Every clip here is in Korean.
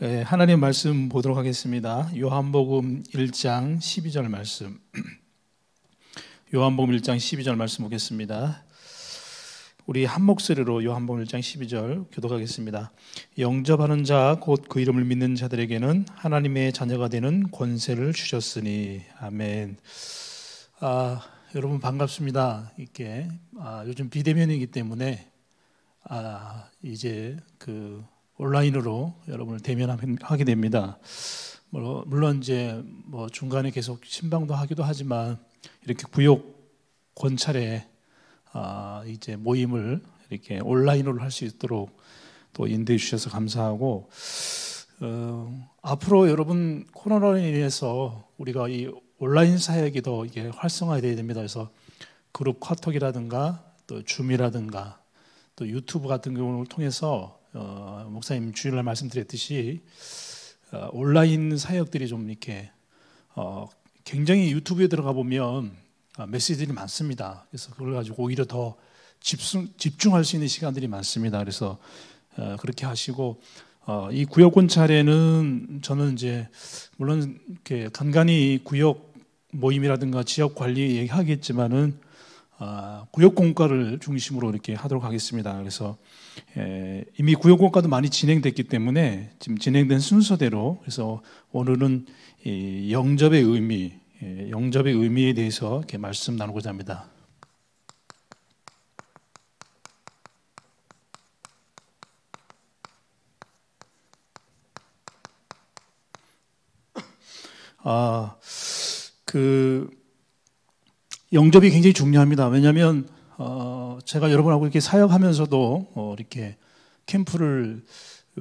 예, 하나님 말씀 보도록 하겠습니다. 요한복음 1장 12절 말씀. 요한복음 1장 12절 말씀 보겠습니다. 우리 한 목소리로 요한복음 1장 12절 교독하겠습니다. 영접하는 자 곧 그 이름을 믿는 자들에게는 하나님의 자녀가 되는 권세를 주셨으니 아멘. 아, 여러분 반갑습니다. 이렇게 아, 요즘 비대면이기 때문에 아, 이제 그 온라인으로 여러분을 대면하게 됩니다. 뭐, 물론 이제 뭐 중간에 계속 신방도 하기도 하지만 이렇게 구역 권찰에 아 이제 모임을 이렇게 온라인으로 할 수 있도록 또 인도해 주셔서 감사하고 어 앞으로 여러분 코로나로 인해서 우리가 이 온라인 사역이 더 이게 활성화돼야 됩니다. 그래서 그룹 카톡이라든가 또 줌이라든가 또 유튜브 같은 경우를 통해서 어, 목사님 주일날 말씀드렸듯이 어, 온라인 사역들이 좀 이렇게 어, 굉장히 유튜브에 들어가 보면 어, 메시지들이 많습니다. 그래서 그걸 가지고 오히려 더 집중, 집중할 수 있는 시간들이 많습니다. 그래서 어, 그렇게 하시고 어, 이 구역 권찰에는 저는 이제 물론 이렇게 간간히 구역 모임이라든가 지역 관리 얘기하겠지만은 어, 구역 공과를 중심으로 이렇게 하도록 하겠습니다. 그래서 에, 예, 이미 구역공과도 많이 진행됐기 때문에 지금 진행된 순서대로 그래서 오늘은 이 영접의 의미, 예, 영접의 의미에 대해서 이렇게 말씀 나누고자 합니다. 아, 그 영접이 굉장히 중요합니다. 왜냐하면 어, 제가 여러분하고 이렇게 사역하면서도 어, 이렇게 캠프를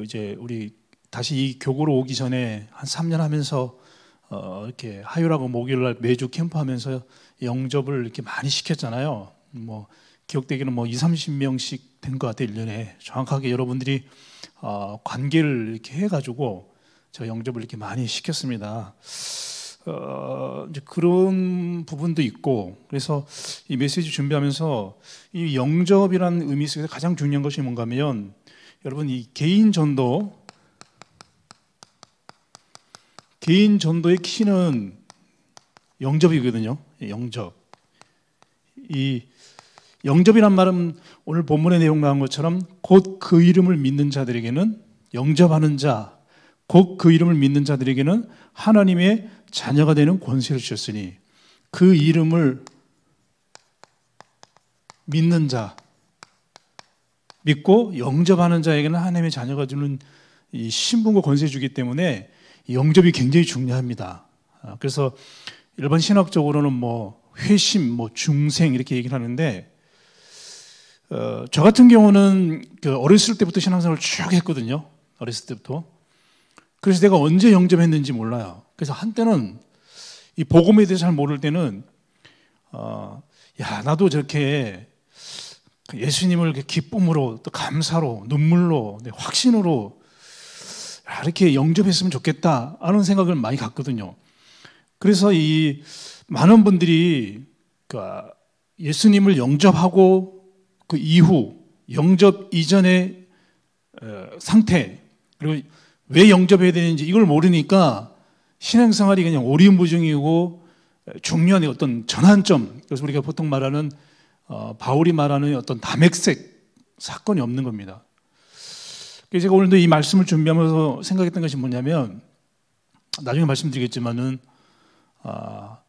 이제 우리 다시 이 교구로 오기 전에 한 3년 하면서 어, 이렇게 하요일하고 목요일날 매주 캠프하면서 영접을 이렇게 많이 시켰잖아요. 뭐 기억되기는 뭐 2, 30명씩 된 것 같아요. 1년에 정확하게 여러분들이 어, 관계를 이렇게 해가지고 제가 영접을 이렇게 많이 시켰습니다. 어, 이제 그런 부분도 있고 그래서 이 메시지 준비하면서 이 영접이라는 의미 속에서 가장 중요한 것이 뭔가면 여러분 이 개인 전도 개인 전도의 키는 영접이거든요. 영접. 이 영접이란 말은 오늘 본문의 내용 나온 것처럼 곧 그 이름을 믿는 자들에게는 영접하는 자, 곧 그 이름을 믿는 자들에게는 하나님의 자녀가 되는 권세를 주셨으니 그 이름을 믿는 자, 믿고 영접하는 자에게는 하나님의 자녀가 주는 이 신분과 권세 주기 때문에 영접이 굉장히 중요합니다. 아, 그래서 일반 신학적으로는 뭐 회심, 뭐 중생 이렇게 얘기를 하는데 어, 저 같은 경우는 그 어렸을 때부터 신앙생활을 쭉 했거든요. 어렸을 때부터. 그래서 내가 언제 영접했는지 몰라요. 그래서 한때는 이 복음에 대해서 잘 모를 때는 어, 야 나도 저렇게 그 예수님을 기쁨으로 또 감사로 눈물로 확신으로 이렇게 영접했으면 좋겠다 하는 생각을 많이 갖거든요. 그래서 이 많은 분들이 그 예수님을 영접하고 그 이후 영접 이전의 어, 상태 그리고 왜 영접해야 되는지 이걸 모르니까 신행생활이 그냥 오리무중이고 중년의 어떤 전환점, 그래서 우리가 보통 말하는 어, 바울이 말하는 어떤 담액색 사건이 없는 겁니다. 그래서 제가 오늘도 이 말씀을 준비하면서 생각했던 것이 뭐냐면 나중에 말씀드리겠지만은 아,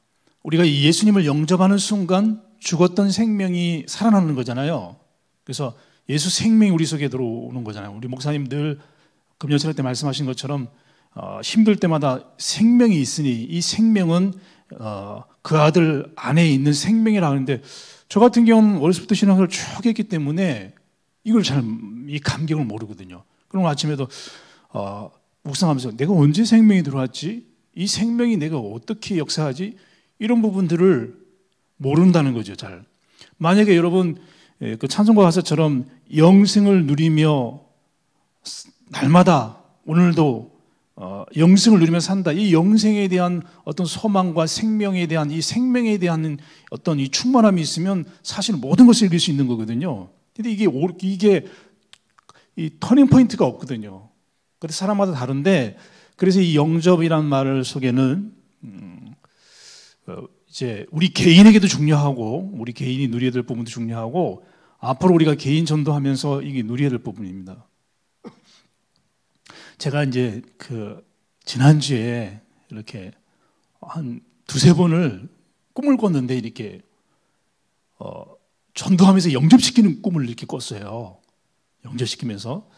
우리가 예수님을 영접하는 순간 죽었던 생명이 살아나는 거잖아요. 그래서 예수 생명이 우리 속에 들어오는 거잖아요. 우리 목사님 들금년철때 말씀하신 것처럼 어, 힘들 때마다 생명이 있으니 이 생명은 어, 그 아들 안에 있는 생명이라 하는데 저 같은 경우는 어렸을부터 신앙을 쭉 했기 때문에 이걸 잘 이 감격을 모르거든요. 그럼 아침에도 어, 묵상하면서 내가 언제 생명이 들어왔지? 이 생명이 내가 어떻게 역사하지? 이런 부분들을 모른다는 거죠. 잘 만약에 여러분 예, 그 찬송과 가사처럼 영생을 누리며 날마다 오늘도 어, 영생을 누리며 산다. 이 영생에 대한 어떤 소망과 생명에 대한 이 생명에 대한 어떤 이 충만함이 있으면 사실 모든 것을 이길 수 있는 거거든요. 근데 이게 이게 이 터닝 포인트가 없거든요. 그래서 사람마다 다른데 그래서 이 영접이란 말을 속에는 음, 어, 이제 우리 개인에게도 중요하고 우리 개인이 누려야 될 부분도 중요하고 앞으로 우리가 개인 전도하면서 이게 누려야 될 부분입니다. 제가 이제 그 지난주에 이렇게 한 두세 번을 꿈을 꿨는데 이렇게 어, 전도하면서 영접시키는 꿈을 이렇게 꿨어요. 영접시키면서.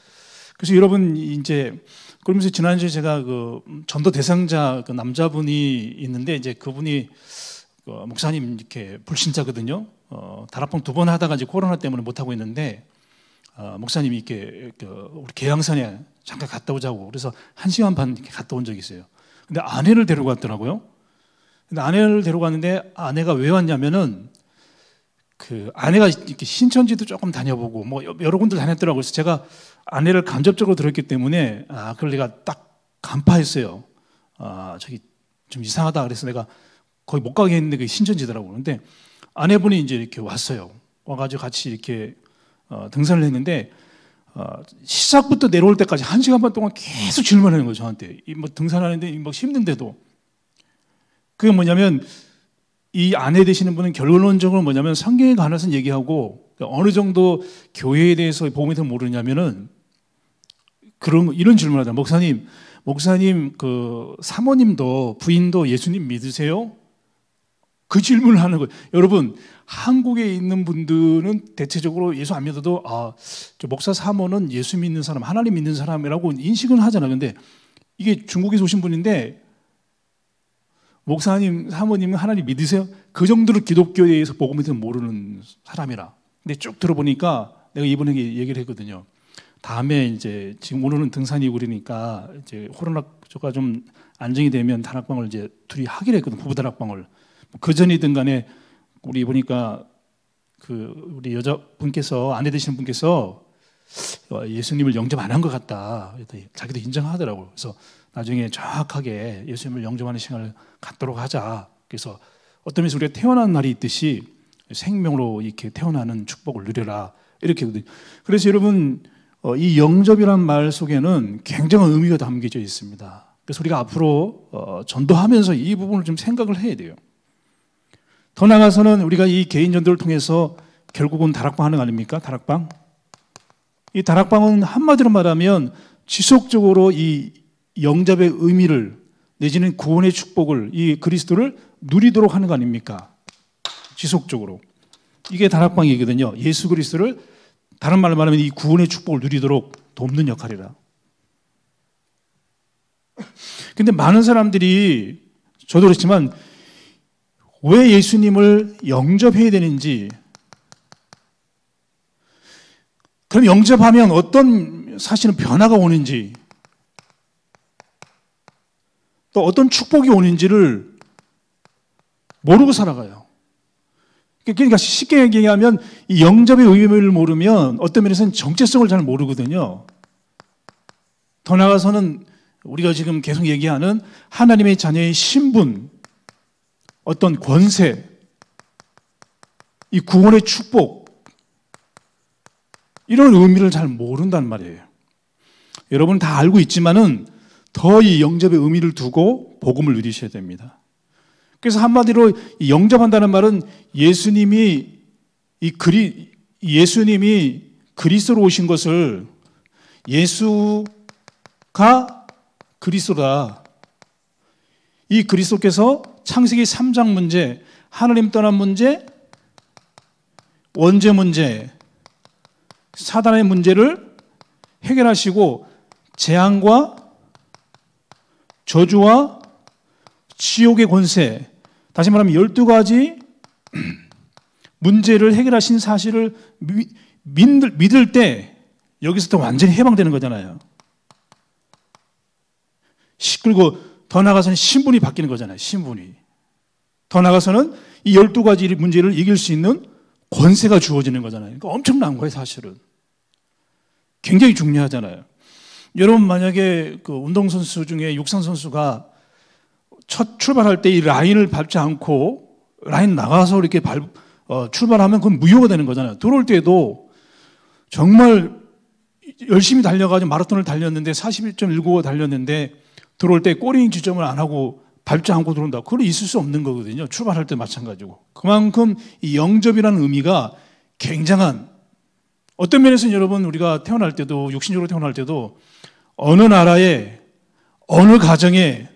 그래서 여러분 이제 그러면서 지난주에 제가 그 전도 대상자 그 남자분이 있는데 이제 그분이 그 목사님 이렇게 불신자거든요. 어, 다락방 두 번 하다가 이제 코로나 때문에 못 하고 있는데 어, 목사님이 이렇게 그 우리 계양산에 잠깐 갔다 오자고 그래서 한 시간 반 이렇게 갔다 온 적이 있어요. 근데 아내를 데리고 갔더라고요. 근데 아내를 데리고 갔는데 아내가 왜 왔냐면은 그 아내가 이렇게 신천지도 조금 다녀보고 뭐 여러 군데 다녔더라고요. 그래서 제가 아내를 간접적으로 들었기 때문에 아 그걸 내가 딱 간파했어요. 아 저기 좀 이상하다 그래서 내가 거의 못 가게 했는데 그 신천지더라고요. 근데 아내분이 이제 이렇게 왔어요. 와가지고 같이 이렇게 어, 등산을 했는데 어, 시작부터 내려올 때까지 한 시간 반 동안 계속 질문하는 거예요 저한테 뭐 등산하는데 막 힘든데도 그게 뭐냐면 이 아내 되시는 분은 결론적으로 뭐냐면 성경에 관해서 얘기하고 그러니까 어느 정도 교회에 대해서 복음에 대 모르냐면은 그런 이런 질문하다 목사님 목사님 그 사모님도 부인도 예수님 믿으세요? 그 질문을 하는 거예요. 여러분, 한국에 있는 분들은 대체적으로 예수 안 믿어도 아, 저 목사 사모는 예수 믿는 사람, 하나님 믿는 사람이라고 인식은 하잖아요. 근데 이게 중국에서 오신 분인데 목사님, 사모님은 하나님 믿으세요? 그 정도로 기독교에 의해서 복음에 대해서 모르는 사람이라. 근데 쭉 들어보니까 내가 이번에 얘기를 했거든요. 다음에 이제 지금 오늘은 등산이고 그러니까 이제 코로나가 좀 안정이 되면 다락방을 이제 둘이 하기로 했거든. 요 부부 다락방을. 그 전이든 간에 우리 보니까 그 우리 여자분께서 아내 되시는 분께서 어, 예수님을 영접 안 한 것 같다. 자기도 인정하더라고요. 그래서 나중에 정확하게 예수님을 영접하는 시간을 갖도록 하자. 그래서 어떤 면에서 우리가 태어난 날이 있듯이 생명으로 이렇게 태어나는 축복을 누려라. 이렇게. 그래서 여러분, 어, 이 영접이란 말 속에는 굉장한 의미가 담겨져 있습니다. 그래서 우리가 앞으로 어, 전도하면서 이 부분을 좀 생각을 해야 돼요. 더 나가서는 아 우리가 이 개인 전도를 통해서 결국은 다락방 하는 거 아닙니까? 다락방? 이 다락방은 한마디로 말하면 지속적으로 이 영접의 의미를 내지는 구원의 축복을 이 그리스도를 누리도록 하는 거 아닙니까? 지속적으로. 이게 다락방이거든요. 예수 그리스도를 다른 말로 말하면 이 구원의 축복을 누리도록 돕는 역할이라. 근데 많은 사람들이 저도 그렇지만 왜 예수님을 영접해야 되는지 그럼 영접하면 어떤 사실은 변화가 오는지 또 어떤 축복이 오는지를 모르고 살아가요. 그러니까 쉽게 얘기하면 이 영접의 의미를 모르면 어떤 면에서는 정체성을 잘 모르거든요. 더 나아가서는 우리가 지금 계속 얘기하는 하나님의 자녀의 신분, 어떤 권세, 이 구원의 축복, 이런 의미를 잘 모른단 말이에요. 여러분 다 알고 있지만은 더 이 영접의 의미를 두고 복음을 누리셔야 됩니다. 그래서 한마디로 영접한다는 말은 예수님이 이 그리 예수님이 그리스도로 오신 것을 예수가 그리스도다. 이 그리스도께서 창세기 3장 문제, 하나님 떠난 문제, 원죄 문제, 사단의 문제를 해결하시고 재앙과 저주와 지옥의 권세, 다시 말하면 12가지 문제를 해결하신 사실을 미, 믿을, 믿을 때여기서부 완전히 해방되는 거잖아요. 그리고 더 나아가서는 신분이 바뀌는 거잖아요. 신분이. 더 나아가서는 이 12가지 문제를 이길 수 있는 권세가 주어지는 거잖아요. 그러니까 엄청난 거예요, 사실은. 굉장히 중요하잖아요. 여러분, 만약에 그 운동선수 중에 육상선수가 첫 출발할 때 이 라인을 밟지 않고 라인 나가서 이렇게 발, 어, 출발하면 그건 무효가 되는 거잖아요. 들어올 때도 정말 열심히 달려가지고 마라톤을 달렸는데 41.195 달렸는데 들어올 때 꼬링 지점을 안 하고 발자 않고 들어온다. 그건 있을 수 없는 거거든요. 출발할 때 마찬가지고. 그만큼 이 영접이라는 의미가 굉장한 어떤 면에서는 여러분 우리가 태어날 때도 육신적으로 태어날 때도 어느 나라에 어느 가정에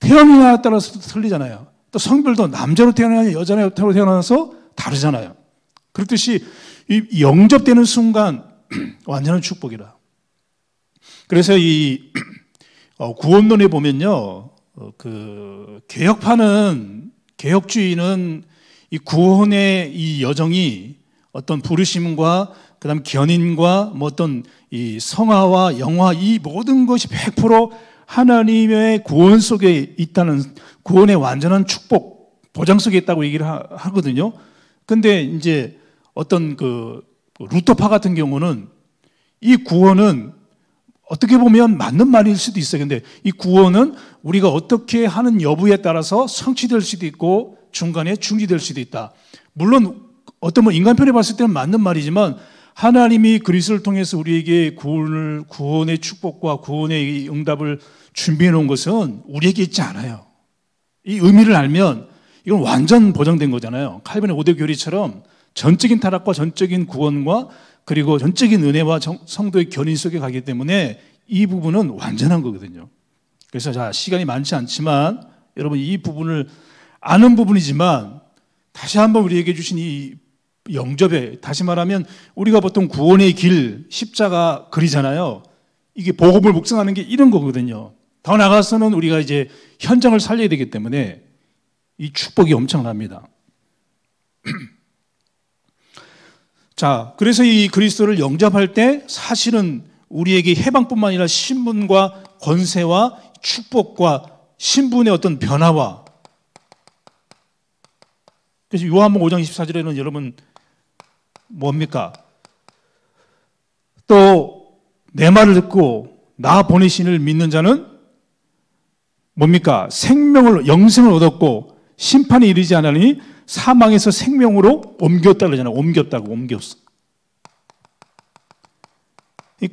태어나냐에 따라서 틀리잖아요. 또 성별도 남자로 태어나냐 여자로 태어나서 다르잖아요. 그렇듯이 영접되는 순간 완전한 축복이라. 그래서 이 어, 구원론에 보면요. 어, 그 개혁파는 개혁주의는 이 구원의 이 여정이 어떤 부르심과 그다음 견인과 뭐 어떤 이 성화와 영화 이 모든 것이 100% 하나님의 구원 속에 있다는 구원의 완전한 축복 보장 속에 있다고 얘기를 하, 거든요 근데 이제 어떤 그 루터파 같은 경우는 이 구원은 어떻게 보면 맞는 말일 수도 있어요. 근데 이 구원은 우리가 어떻게 하는 여부에 따라서 성취될 수도 있고 중간에 중지될 수도 있다. 물론 어떤 뭐 인간편에 봤을 때는 맞는 말이지만 하나님이 그리스도를 통해서 우리에게 구원을, 구원의 축복과 구원의 응답을 준비해 놓은 것은 우리에게 있지 않아요. 이 의미를 알면 이건 완전 보장된 거잖아요. 칼빈의 오대 교리처럼 전적인 타락과 전적인 구원과 그리고 전적인 은혜와 성도의 견인 속에 가기 때문에 이 부분은 완전한 거거든요. 그래서 자, 시간이 많지 않지만 여러분 이 부분을 아는 부분이지만 다시 한번 우리에게 주신 이 영접에 다시 말하면 우리가 보통 구원의 길 십자가 그리잖아요. 이게 복음을 묵상하는 게 이런 거거든요. 더 나가서는 우리가 이제 현장을 살려야 되기 때문에 이 축복이 엄청납니다. 자, 그래서 이 그리스도를 영접할 때 사실은 우리에게 해방뿐만 아니라 신분과 권세와 축복과 신분의 어떤 변화와 그래서 요한복 5장 24절에는 여러분 뭡니까? 또 내 말을 듣고 나 보내신 을 믿는 자는 뭡니까? 생명을 영생을 얻었고 심판이 이르지 않으니 사망에서 생명으로 옮겼다 그러잖아요. 옮겼다고 옮겼어.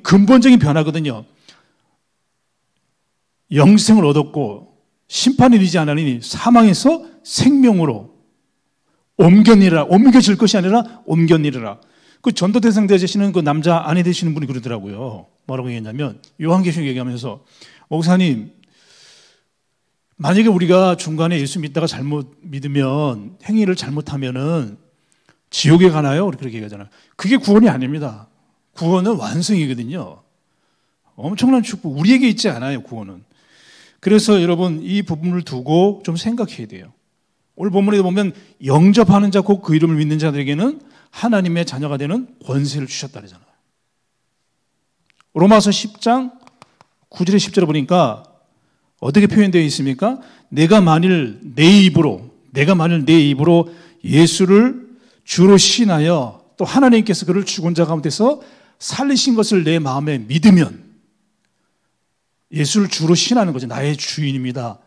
근본적인 변화거든요. 영생을 얻었고 심판이 되지 않으니 사망에서 생명으로 옮겨니라 옮겨질 것이 아니라 옮겨니라. 그 전도 대상 되시는 그 남자 아내 되시는 분이 그러더라고요. 뭐라고 얘기했냐면 요한계시록 얘기하면서 목사님 만약에 우리가 중간에 예수 믿다가 잘못 믿으면 행위를 잘못하면은 지옥에 가나요? 그렇게 얘기하잖아요. 그게 구원이 아닙니다. 구원은 완성이거든요. 엄청난 축복. 우리에게 있지 않아요, 구원은. 그래서 여러분 이 부분을 두고 좀 생각해야 돼요. 오늘 본문에 보면 영접하는 자 곧 그 이름을 믿는 자들에게는 하나님의 자녀가 되는 권세를 주셨다 그러잖아요. 로마서 10장 9절에 10절에 보니까 어떻게 표현되어 있습니까? 내가 만일 내 입으로, 내가 만일 내 입으로 예수를 주로 신하여 또 하나님께서 그를 죽은 자 가운데서 살리신 것을 내 마음에 믿으면 예수를 주로 신하는 거죠. 나의 주인입니다.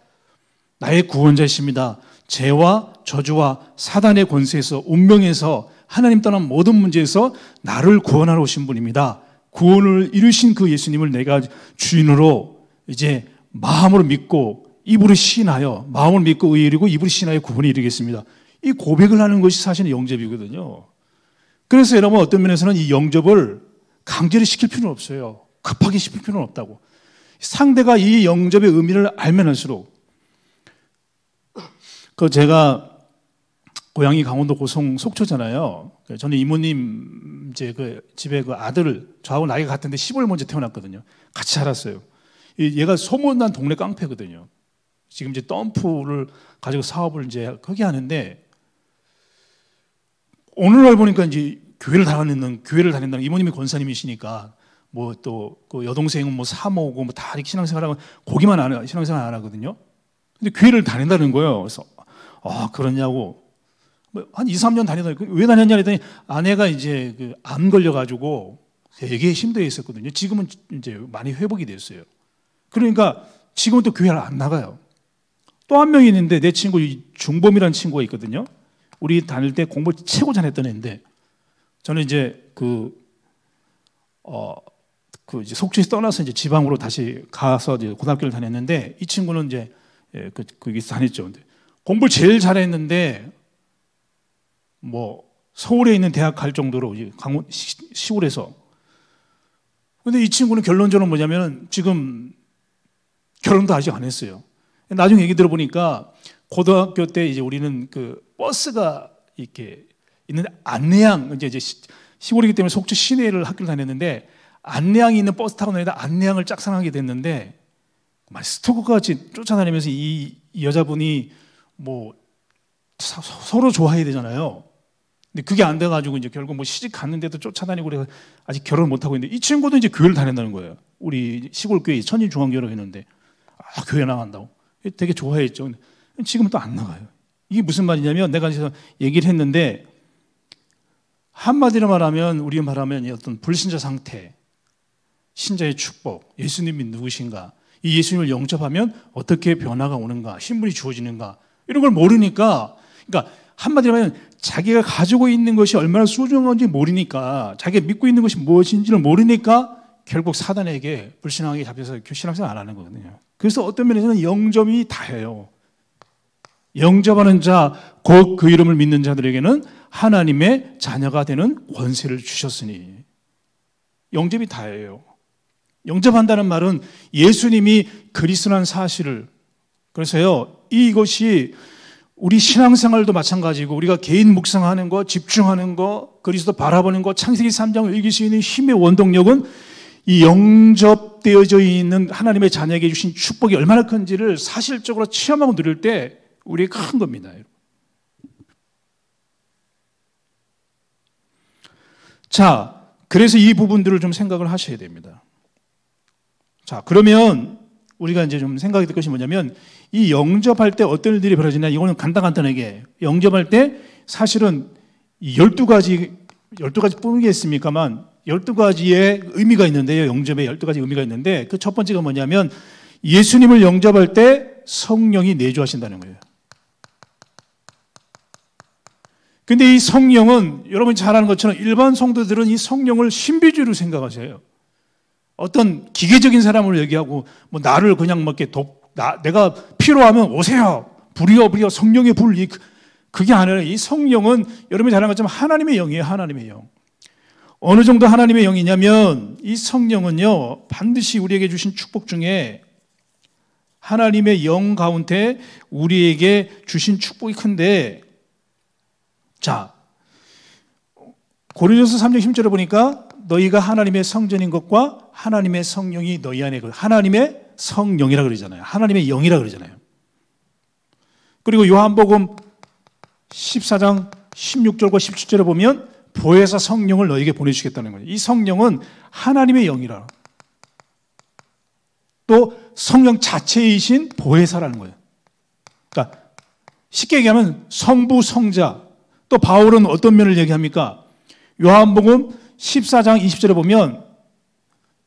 나의 구원자이십니다. 죄와 저주와 사단의 권세에서 운명에서 하나님 떠난 모든 문제에서 나를 구원하러 오신 분입니다. 구원을 이루신 그 예수님을 내가 주인으로 이제 마음으로 믿고 입으로 신하여 마음을 믿고 의일이고 입으로 신하여 구분이 이르겠습니다. 이 고백을 하는 것이 사실 영접이거든요. 그래서 여러분 어떤 면에서는 이 영접을 강제로 시킬 필요는 없어요. 급하게 시킬 필요는 없다고. 상대가 이 영접의 의미를 알면 할수록 그 제가 고향이 강원도 고성 속초잖아요. 저는 이모님 이제 그 집에 그 아들 좌우 나이가 같은데 10월 먼저 태어났거든요. 같이 살았어요. 얘가 소문난 동네 깡패거든요. 지금 이제 덤프를 가지고 사업을 이제 크게 하는데 오늘날 보니까 이제 교회를 다니는 교회를 다닌다 는 이모님이 권사님이시니까 뭐 또 그 여동생은 뭐 사모고 뭐다 이렇게 신앙생활하고 고기만 안 신앙생활 안 하거든요. 근데 교회를 다닌다는 거예요. 그래서 아 그러냐고 뭐 한 2, 3년 다니다 왜 다녔냐 했더니 아내가 이제 그암 걸려가지고 되게 힘들어 있었거든요 지금은 이제 많이 회복이 됐어요. 그러니까 지금도 교회를 안 나가요. 또 한 명이 있는데 내 친구 중범이라는 친구가 있거든요. 우리 다닐 때 공부 최고 잘했던 애인데 저는 이제 그 어, 그 이제 속초에서 떠나서 이제 지방으로 다시 가서 이제 고등학교를 다녔는데 이 친구는 이제 예, 그 거기서 다녔죠. 근데 공부를 제일 잘했는데 뭐 서울에 있는 대학 갈 정도로 강원 시, 시골에서 근데 이 친구는 결론적으로 뭐냐면 지금 결혼도 아직 안 했어요. 나중에 얘기 들어보니까 고등학교 때 이제 우리는 그 버스가 이렇게 있는 데 안내양 이제 이제 시골이기 때문에 속초 시내를 학교를 다녔는데 안내양이 있는 버스 타고 다니다 안내양을 짝상하게 됐는데 말 스토커같이 쫓아다니면서 이, 여자분이 뭐 서로 좋아해야 되잖아요. 근데 그게 안 돼가지고 이제 결국 뭐 시집 갔는데도 쫓아다니고 그래서 아직 결혼 을못 하고 있는데 이 친구도 이제 교회를 다닌다는 거예요. 우리 시골 교회 천인 중앙교회로 했는데 아, 교회 나간다고. 되게 좋아했죠. 지금은 또 안 나가요. 이게 무슨 말이냐면 내가 그래 얘기를 했는데 한마디로 말하면 우리 말하면 어떤 불신자 상태, 신자의 축복, 예수님이 누구신가, 이 예수님을 영접하면 어떻게 변화가 오는가, 신분이 주어지는가 이런 걸 모르니까, 그러니까 한마디로 말 하면 자기가 가지고 있는 것이 얼마나 소중한지 모르니까, 자기가 믿고 있는 것이 무엇인지를 모르니까 결국 사단에게 불신앙하게 잡혀서 신앙생활 안 하는 거거든요. 그래서 어떤 면에서는 영접이 다예요. 영접하는 자, 곧 그 이름을 믿는 자들에게는 하나님의 자녀가 되는 권세를 주셨으니 영접이 다예요. 영접한다는 말은 예수님이 그리스도란 사실을 그래서요 이것이 우리 신앙생활도 마찬가지고 우리가 개인 묵상하는 거, 집중하는 거, 그리스도 바라보는 거, 창세기 3장을 읽을 수 있는 힘의 원동력은 이 영접되어져 있는 하나님의 자녀에게 주신 축복이 얼마나 큰지를 사실적으로 체험하고 누릴 때 우리의 큰 겁니다. 자, 그래서 이 부분들을 좀 생각을 하셔야 됩니다. 자, 그러면 우리가 이제 좀 생각이 될 것이 뭐냐면 이 영접할 때 어떤 일들이 벌어지냐 이거는 간단간단하게 영접할 때 사실은 12가지 12가지 뿐이겠습니까만 12가지의 의미가 있는데요. 영접에 12가지 의미가 있는데 그 첫 번째가 뭐냐면 예수님을 영접할 때 성령이 내주하신다는 거예요. 근데 이 성령은 여러분이 잘 아는 것처럼 일반 성도들은 이 성령을 신비주의로 생각하세요. 어떤 기계적인 사람을 얘기하고 뭐 나를 그냥 막게 이렇 독, 나, 내가 필요하면 오세요. 불이어불이어 성령의 불이 그, 그게 아니라 이 성령은 여러분이 잘 아는 것처럼 하나님의 영이에요. 하나님의 영. 어느 정도 하나님의 영이냐면 이 성령은요, 반드시 우리에게 주신 축복 중에 하나님의 영 가운데 우리에게 주신 축복이 큰데, 자, 고린도서 3장 10절에 보니까 너희가 하나님의 성전인 것과 하나님의 성령이 너희 안에, 그, 하나님의 성령이라 그러잖아요. 하나님의 영이라 그러잖아요. 그리고 요한복음 14장 16절과 17절에 보면 보혜사 성령을 너에게 보내주겠다는 거예요. 이 성령은 하나님의 영이라. 또 성령 자체이신 보혜사라는 거예요. 그러니까 쉽게 얘기하면 성부, 성자, 또 바울은 어떤 면을 얘기합니까? 요한복음 14장 20절에 보면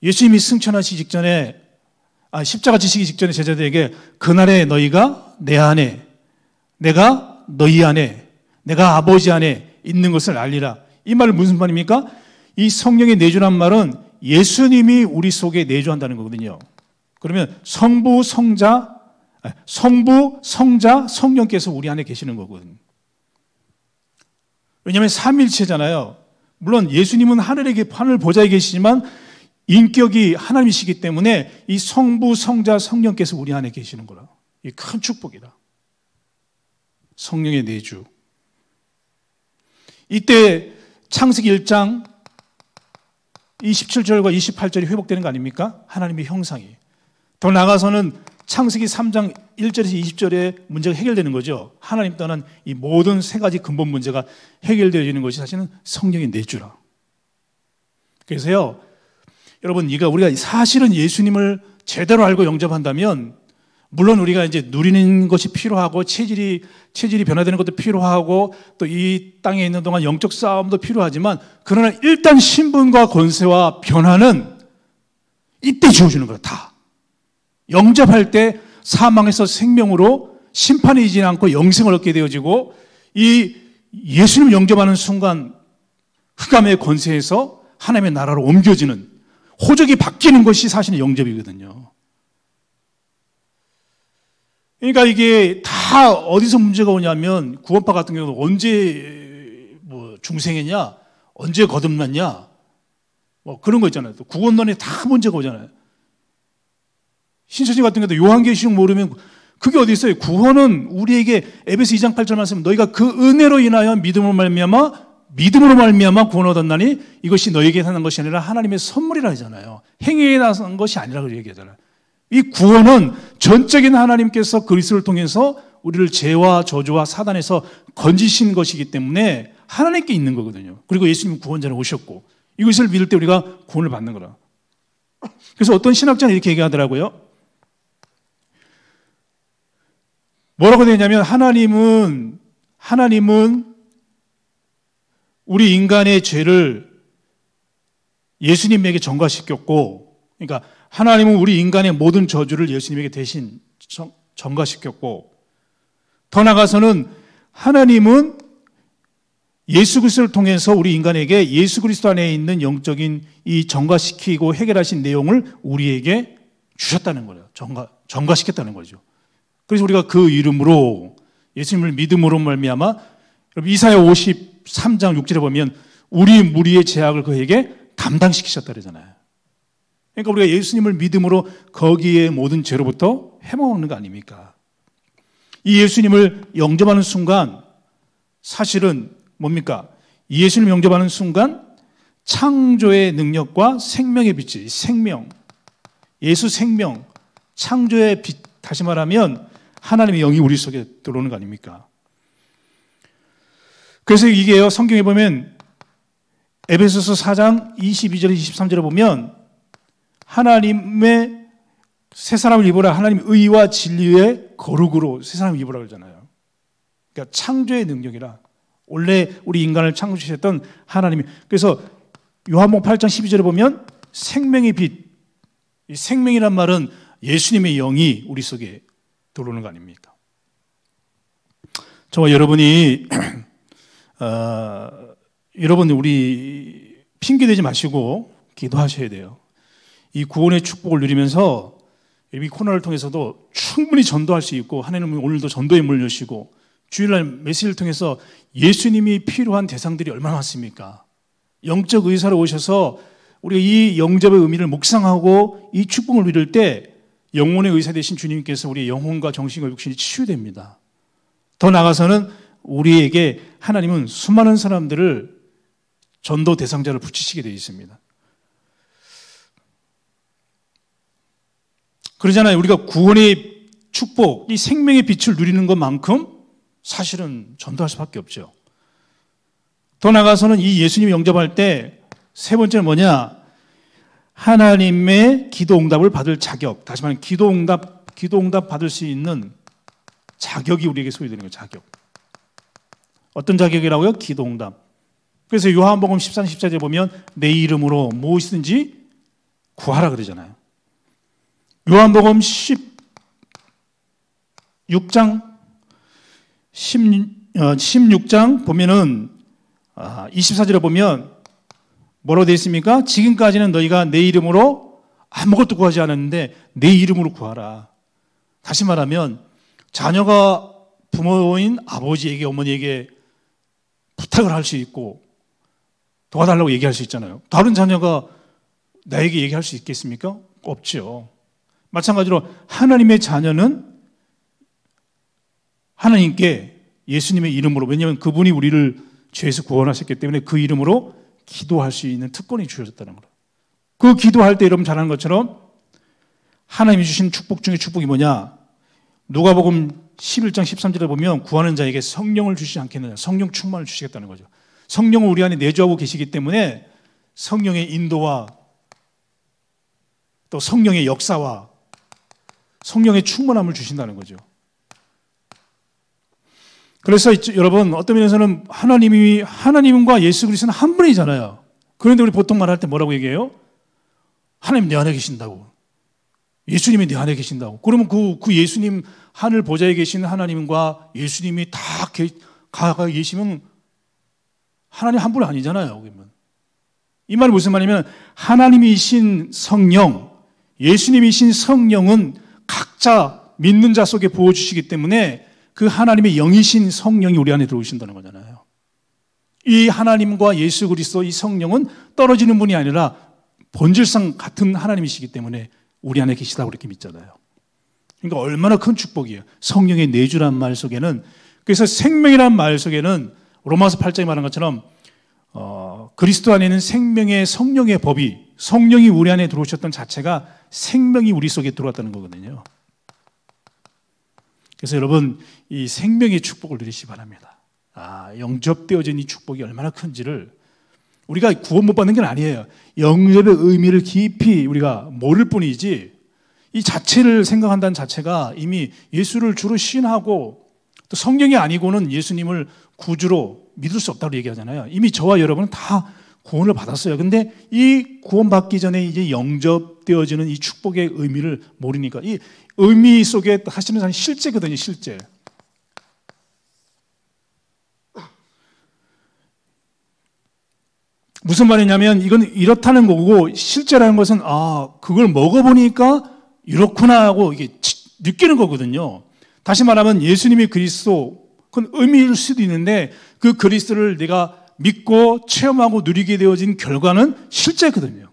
예수님이 승천하시기 직전에 아, 십자가 지시기 직전에 제자들에게 그날에 너희가 내 안에 내가 너희 안에 내가 아버지 안에 있는 것을 알리라. 이 말은 무슨 말입니까? 이 성령의 내주란 말은 예수님이 우리 속에 내주한다는 거거든요. 그러면 성부, 성자, 아, 성부, 성자, 성령께서 우리 안에 계시는 거거든요. 왜냐하면 삼일체잖아요. 물론 예수님은 하늘에 하늘 보좌에 계시지만 인격이 하나님이시기 때문에 이 성부, 성자, 성령께서 우리 안에 계시는 거라. 이큰 축복이다. 성령의 내주. 이때 창세기 1장 27절과 28절이 회복되는 거 아닙니까? 하나님의 형상이. 더 나아가서는 창세기 3장 1절에서 20절에 문제가 해결되는 거죠. 하나님 떠난 이 모든 세 가지 근본 문제가 해결되어지는 것이 사실은 성경의 내주라. 그래서요, 여러분, 이가 우리가 사실은 예수님을 제대로 알고 영접한다면 물론 우리가 이제 누리는 것이 필요하고 체질이 체질이 변화되는 것도 필요하고 또 이 땅에 있는 동안 영적 싸움도 필요하지만 그러나 일단 신분과 권세와 변화는 이때 지워주는 거다. 다. 영접할 때 사망에서 생명으로 심판이 이지 않고 영생을 얻게 되어지고 이 예수님 영접하는 순간 흑암의 권세에서 하나님의 나라로 옮겨지는 호적이 바뀌는 것이 사실 영접이거든요. 그러니까 이게 다 어디서 문제가 오냐면 구원파 같은 경우는 언제 뭐 중생했냐, 언제 거듭났냐, 뭐 그런 거 있잖아요. 구원론에 다 문제가 오잖아요. 신천지 같은 경우도 요한계시록 모르면 그게 어디 있어요? 구원은 우리에게 에베스 2장 8절 말씀 너희가 그 은혜로 인하여 믿음으로 말미암아 믿음으로 말미암아 구원 얻었나니 이것이 너희에게 사는 것이 아니라 하나님의 선물이라 하잖아요. 행위에 나선 것이 아니라 그렇 얘기하잖아요. 이 구원은 전적인 하나님께서 그리스도를 통해서 우리를 죄와 저주와 사단에서 건지신 것이기 때문에 하나님께 있는 거거든요. 그리고 예수님 구원자로 오셨고 이것을 믿을 때 우리가 구원을 받는 거라. 그래서 어떤 신학자는 이렇게 얘기하더라고요. 뭐라고 되냐면 하나님은 하나님은 우리 인간의 죄를 예수님에게 전가시켰고 그러니까 하나님은 우리 인간의 모든 저주를 예수님에게 대신 전가시켰고 더 나아가서는 하나님은 예수 그리스도를 통해서 우리 인간에게 예수 그리스도 안에 있는 영적인 이 전가시키고 해결하신 내용을 우리에게 주셨다는 거예요. 전가 전가시켰다는 거죠. 그래서 우리가 그 이름으로 예수님을 믿음으로 말미암아 이사야 53장 6절에 보면 우리 무리의 제약을 그에게 담당시키셨다 그러잖아요. 그러니까 우리가 예수님을 믿음으로 거기에 모든 죄로부터 해먹는 거 아닙니까? 이 예수님을 영접하는 순간 사실은 뭡니까? 예수님을 영접하는 순간 창조의 능력과 생명의 빛이 생명 예수 생명 창조의 빛 다시 말하면 하나님의 영이 우리 속에 들어오는 거 아닙니까? 그래서 이게요 성경에 보면 에베소서 4장 22절 23절에 보면 하나님의 새 사람을 입어라. 하나님 의와 진리의 거룩으로 새 사람을 입어라 그러잖아요. 그러니까 창조의 능력이라. 원래 우리 인간을 창조하셨던 하나님이. 그래서 요한복 8장 12절에 보면 생명의 빛. 이 생명이란 말은 예수님의 영이 우리 속에 들어오는 거 아닙니까? 정말 여러분이 어, 여러분 우리 핑계 대지 마시고 기도하셔야 돼요. 이 구원의 축복을 누리면서 이 코너를 통해서도 충분히 전도할 수 있고 하나님은 오늘도 전도의 물을 여시고 주일날 메시지를 통해서 예수님이 필요한 대상들이 얼마나 많습니까? 영적 의사로 오셔서 우리가 이 영접의 의미를 묵상하고 이 축복을 누릴 때 영혼의 의사 되신 주님께서 우리의 영혼과 정신과 육신이 치유됩니다. 더 나아가서는 우리에게 하나님은 수많은 사람들을 전도 대상자를 붙이시게 되어 있습니다. 그러잖아요. 우리가 구원의 축복, 이 생명의 빛을 누리는 것만큼 사실은 전도할 수밖에 없죠. 더나가서는이 예수님 영접할 때 세 번째는 뭐냐? 하나님의 기도 응답을 받을 자격. 다시 말하 기도 응답, 기도 응답 받을 수 있는 자격이 우리에게 소유되는 거예요. 자격. 어떤 자격이라고요? 기도 응답. 그래서 요한복음 14, 1 4절 보면 내 이름으로 무엇이든지 구하라 그러잖아요. 요한복음 16장 16장 어, 보면은 24절에 아, 보면 뭐라고 되어 있습니까? 지금까지는 너희가 내 이름으로 아무것도 구하지 않았는데 내 이름으로 구하라. 다시 말하면 자녀가 부모인 아버지에게 어머니에게 부탁을 할 수 있고 도와달라고 얘기할 수 있잖아요. 다른 자녀가 나에게 얘기할 수 있겠습니까? 없죠. 마찬가지로 하나님의 자녀는 하나님께 예수님의 이름으로 왜냐하면 그분이 우리를 죄에서 구원하셨기 때문에 그 이름으로 기도할 수 있는 특권이 주어졌다는 거예요. 그 기도할 때 여러분 잘하는 것처럼 하나님이 주신 축복 중에 축복이 뭐냐? 누가보음 11장 13절에 보면 구하는 자에게 성령을 주시지 않겠느냐? 성령 충만을 주시겠다는 거죠. 성령을 우리 안에 내주하고 계시기 때문에 성령의 인도와 또 성령의 역사와 성령의 충만함을 주신다는 거죠. 그래서 여러분 어떤 면에서는 하나님이 하나님과 예수 그리스도는 한 분이잖아요. 그런데 우리 보통 말할 때 뭐라고 얘기해요? 하나님 내 안에 계신다고. 예수님이 내 안에 계신다고. 그러면 그, 그 예수님 하늘 보좌에 계신 하나님과 예수님이 다 계, 가까 계시면 하나님 한 분 아니잖아요. 그러면. 이 말이 무슨 말이냐면 하나님이신 성령, 예수님이신 성령은 각자 믿는 자 속에 부어주시기 때문에 그 하나님의 영이신 성령이 우리 안에 들어오신다는 거잖아요. 이 하나님과 예수 그리스도 이 성령은 떨어지는 분이 아니라 본질상 같은 하나님이시기 때문에 우리 안에 계시다고 이렇게 믿잖아요. 그러니까 얼마나 큰 축복이에요. 성령의 내주란 말 속에는 그래서 생명이란 말 속에는 로마서 8장에 말한 것처럼 어, 그리스도 안에는 생명의 성령의 법이 성령이 우리 안에 들어오셨던 자체가 생명이 우리 속에 들어왔다는 거거든요. 그래서 여러분 이 생명의 축복을 누리시 바랍니다. 아, 영접되어진 이 축복이 얼마나 큰지를 우리가 구원 못 받는 건 아니에요. 영접의 의미를 깊이 우리가 모를 뿐이지 이 자체를 생각한다는 자체가 이미 예수를 주로 신하고 또 성경이 아니고는 예수님을 구주로 믿을 수 없다고 얘기하잖아요. 이미 저와 여러분은 다 구원을 받았어요. 근데 이 구원받기 전에 이제 영접되어지는 이 축복의 의미를 모르니까 이 의미 속에 하시는 사람이 실제거든요, 실제. 무슨 말이냐면 이건 이렇다는 거고 실제라는 것은 아, 그걸 먹어보니까 이렇구나 하고 이게 느끼는 거거든요. 다시 말하면 예수님이 그리스도, 그건 의미일 수도 있는데 그 그리스도를 내가 믿고 체험하고 누리게 되어진 결과는 실제거든요.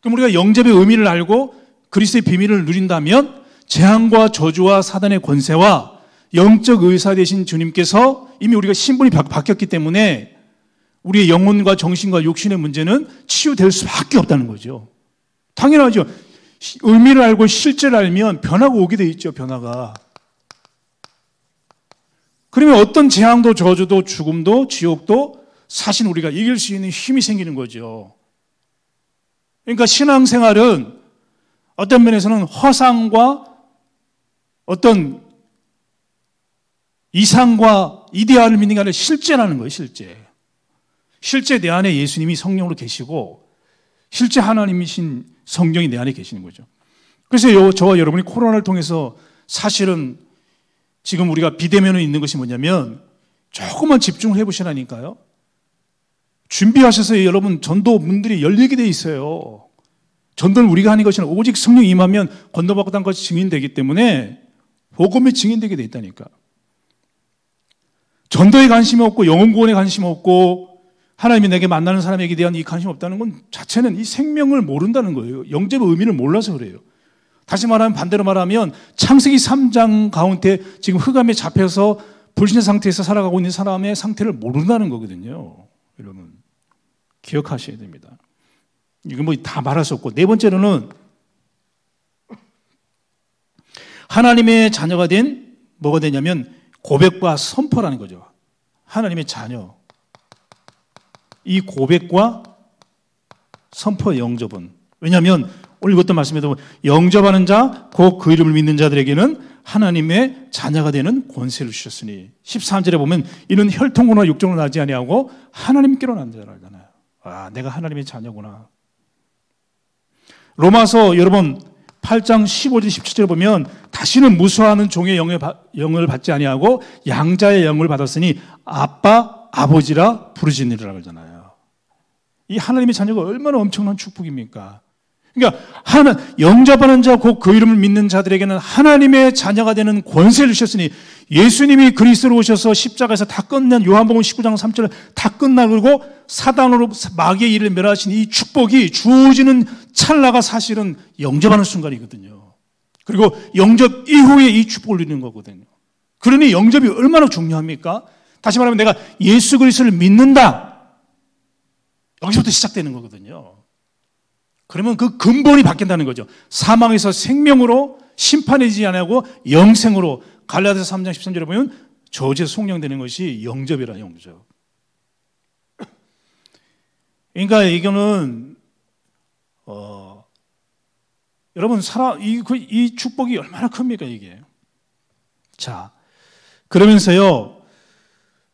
그럼 우리가 영접의 의미를 알고 그리스의 비밀을 누린다면 재앙과 저주와 사단의 권세와 영적 의사 되신 주님께서 이미 우리가 신분이 바뀌었기 때문에 우리의 영혼과 정신과 육신의 문제는 치유될 수밖에 없다는 거죠. 당연하죠. 의미를 알고 실제를 알면 변화가 오게 돼 있죠, 변화가. 그러면 어떤 재앙도 저주도 죽음도 지옥도 사실 우리가 이길 수 있는 힘이 생기는 거죠. 그러니까 신앙생활은 어떤 면에서는 허상과 어떤 이상과 이데아를 믿는 게 아니라 실제라는 거예요, 실제. 실제 내 안에 예수님이 성령으로 계시고 실제 하나님이신 성령이 내 안에 계시는 거죠. 그래서 저와 여러분이 코로나를 통해서 사실은 지금 우리가 비대면에 있는 것이 뭐냐면 조금만 집중을 해보시라니까요. 준비하셔서 여러분 전도문들이 열리게 돼 있어요. 전도는 우리가 하는 것이 아니라 오직 성령 임하면 건너받고 단 것이 증인되기 때문에 복음이 증인되게 돼 있다니까. 전도에 관심이 없고 영혼 구원에 관심 없고 하나님이 내게 만나는 사람에게 대한 이 관심 없다는 건 자체는 이 생명을 모른다는 거예요. 영접의 의미를 몰라서 그래요. 다시 말하면 반대로 말하면 창세기 3장 가운데 지금 흑암에 잡혀서 불신의 상태에서 살아가고 있는 사람의 상태를 모른다는 거거든요. 여러분 기억하셔야 됩니다. 이거 뭐 다 말할 수 없고 네 번째로는 하나님의 자녀가 된 뭐가 되냐면 고백과 선포라는 거죠. 하나님의 자녀. 이 고백과 선포의 영접은 왜냐하면 오늘 읽었던 말씀에도 보 영접하는 자, 곧 그 이름을 믿는 자들에게는 하나님의 자녀가 되는 권세를 주셨으니 13절에 보면 이는 혈통구나 육정으로 나지 아니하고 하나님께로 난 자라잖아요. 아, 내가 하나님의 자녀구나. 로마서 여러분 8장 15절 17절에 보면 다시는 무수하는 종의 영을 받지 아니하고 양자의 영을 받았으니 아빠 아버지라 부르짖느니라 그러잖아요. 이 하나님의 자녀가 얼마나 엄청난 축복입니까? 그러니까 하나 영접하는 자 곧 그 이름을 믿는 자들에게는 하나님의 자녀가 되는 권세를 주셨으니 예수님이 그리스도로 오셔서 십자가에서 다 끝낸 요한복음 19장 3절을 다 끝나고 사단으로 마귀의 일을 멸하신 이 축복이 주어지는 찰나가 사실은 영접하는 순간이거든요. 그리고 영접 이후에 이 축복을 누리는 거거든요. 그러니 영접이 얼마나 중요합니까? 다시 말하면 내가 예수 그리스도를 믿는다. 여기서부터 시작되는 거거든요. 그러면 그 근본이 바뀐다는 거죠. 사망에서 생명으로 심판이지 않고 영생으로 갈라디아서 3장 13절에 보면 저제 속령되는 것이 영접이라 영접. 그러니까 이거는 어, 여러분 살아 이, 그, 이 축복이 얼마나 큽니까 이게. 자 그러면서요.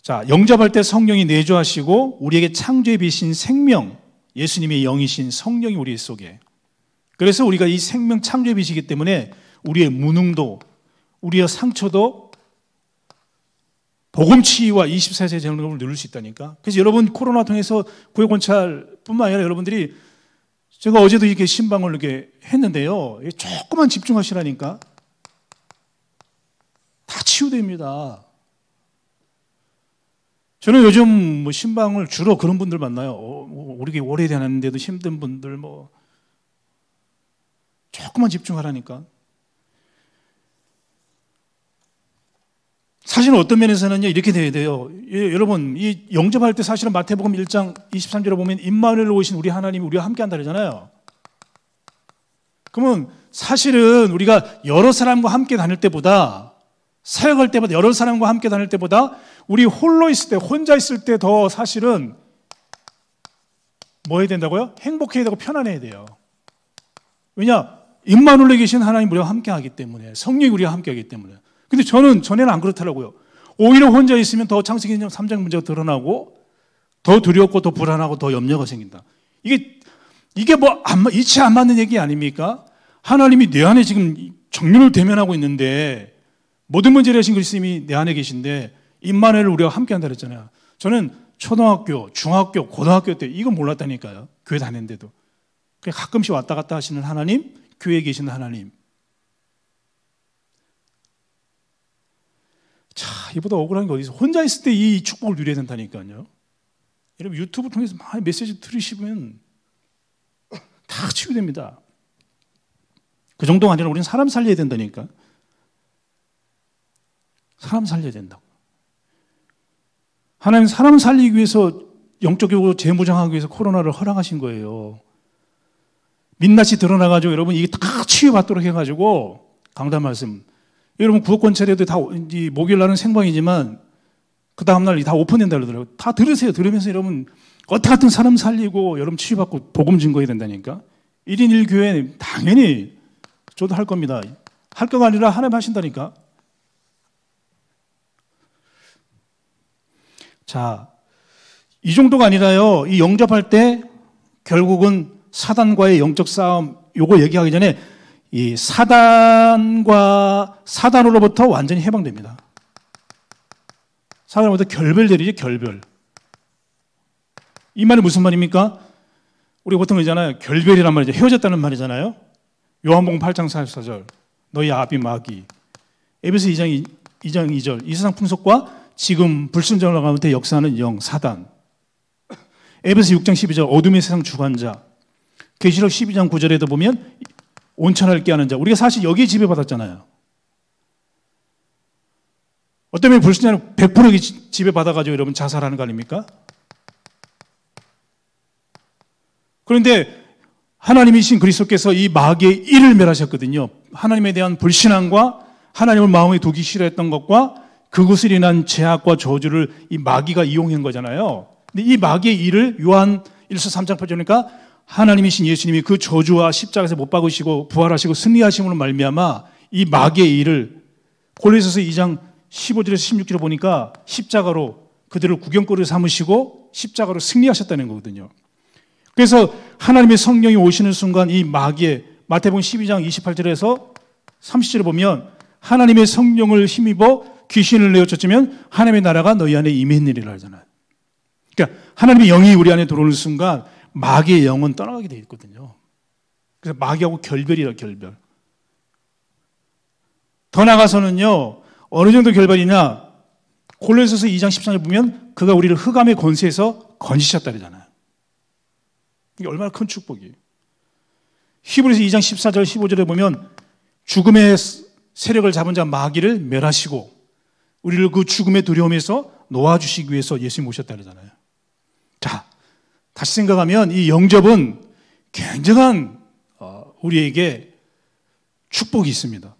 자 영접할 때 성령이 내주하시고 우리에게 창조의 비신 생명 예수님의 영이신 성령이 우리 속에. 그래서 우리가 이 생명 창조의 빛이기 때문에 우리의 무능도 우리의 상처도 복음치유와 24세 재능력을 누릴 수 있다니까. 그래서 여러분 코로나 통해서 구역 관찰뿐만 아니라 여러분들이 제가 어제도 이렇게 신방을 이렇게 했는데요. 조금만 집중하시라니까 다 치유됩니다. 저는 요즘 뭐 신방을 주로 그런 분들 만나요. 어, 뭐 우리게 오래되는데도 힘든 분들 뭐 조금만 집중하라니까. 사실은 어떤 면에서는 이렇게 돼야 돼요. 예, 여러분 이 영접할 때 사실은 마태복음 1장 23절에 보면 임마누엘 오신 우리 하나님이 우리와 함께 한다 그러잖아요. 그러면 사실은 우리가 여러 사람과 함께 다닐 때보다 사역할 때마다 여러 사람과 함께 다닐 때보다 우리 홀로 있을 때, 혼자 있을 때 더 사실은 뭐 해야 된다고요? 행복해야 되고 편안해야 돼요. 왜냐? 임마누엘에 계신 하나님 우리와 함께 하기 때문에 성령이 우리와 함께 하기 때문에. 근데 저는 전에는 안 그렇더라고요. 오히려 혼자 있으면 더 창세기 3장 문제가 드러나고 더 두렵고 더 불안하고 더 염려가 생긴다. 이게 이게 뭐 안, 이치 안 맞는 얘기 아닙니까? 하나님이 내 안에 지금 정면을 대면하고 있는데 모든 문제를 하신 그리스님이 내 안에 계신데 임마누엘 우리가 함께한다 그랬잖아요. 저는 초등학교, 중학교, 고등학교 때 이거 몰랐다니까요. 교회 다녔는데도. 가끔씩 왔다 갔다 하시는 하나님, 교회에 계신 하나님. 자, 이보다 억울한 게 어디 있어? 혼자 있을 때 이 축복을 누려야 된다니까요. 여러분 유튜브 통해서 많이 메시지 들으시면 다 치유됩니다. 그 정도가 아니라 우리는 사람 살려야 된다니까. 사람 살려야 된다고. 하나님 사람 살리기 위해서 영적으로 재무장하기 위해서 코로나를 허락하신 거예요. 민낯이 드러나가지고 여러분 이게 다 치유받도록 해가지고 강단 말씀. 여러분 구호권 차례도 다 목요일 날은 생방이지만 그 다음날 다 오픈된다 그러더라고요. 다 들으세요. 들으면서 여러분 어떻게 하든 사람 살리고 여러분 치유받고 복음 증거해야 된다니까. 1인 1교회 당연히 저도 할 겁니다. 할 거가 아니라 하나님 하신다니까. 자, 이 정도가 아니라요. 이 영접할 때 결국은 사단과의 영적 싸움 요거 얘기하기 전에 이 사단과 사단으로부터 완전히 해방됩니다. 사단으로부터 결별되리지 결별. 이 말이 무슨 말입니까? 우리 보통 그러잖아요. 결별이란 말이죠. 헤어졌다는 말이잖아요. 요한복음 8장 44절. 너희 아비 마귀. 에베스 2장 2장 2절. 이 세상 풍속과 지금 불순종을 가운데 역사하는 영, 사단. 에베소 6장 12절 어둠의 세상 주관자. 계시록 12장 9절에도 보면 온천할 게 하는 자. 우리가 사실 여기에 지배받았잖아요. 어떤 면에 불순자는 100% 지배받아가지고 여러분 자살하는 거 아닙니까? 그런데 하나님이신 그리스도께서 이 마귀의 일을 멸하셨거든요. 하나님에 대한 불신앙과 하나님을 마음에 두기 싫어했던 것과 그곳을 인한 제약과 저주를 이 마귀가 이용한 거잖아요. 근데 이 마귀의 일을 요한 1서 3장 8절이니까 하나님이신 예수님이 그 저주와 십자가에서 못 박으시고 부활하시고 승리하심으로 말미암아 이 마귀의 일을 골로새서 2장 15절에서 16절에 보니까 십자가로 그들을 구경거리 삼으시고 십자가로 승리하셨다는 거거든요. 그래서 하나님의 성령이 오시는 순간 이 마귀의 마태복음 12장 28절에서 30절에 보면 하나님의 성령을 힘입어 귀신을 내어쫓으면 하나님의 나라가 너희 안에 임했느니라 하잖아요. 그러니까 하나님의 영이 우리 안에 들어오는 순간 마귀의 영은 떠나가게 돼 있거든요. 그래서 마귀하고 결별이라 결별. 더 나가서는요. 어느 정도 결별이냐? 골로새서 2장 13절 보면 그가 우리를 흑암의 권세에서 건지셨다 그러잖아요. 이게 얼마나 큰축복이 히브리서 2장 14절 15절에 보면 죽음의 세력을 잡은 자 마귀를 멸하시고 우리를 그 죽음의 두려움에서 놓아주시기 위해서 예수님 오셨다 그러잖아요. 자, 다시 생각하면 이 영접은 굉장한 어, 우리에게 축복이 있습니다.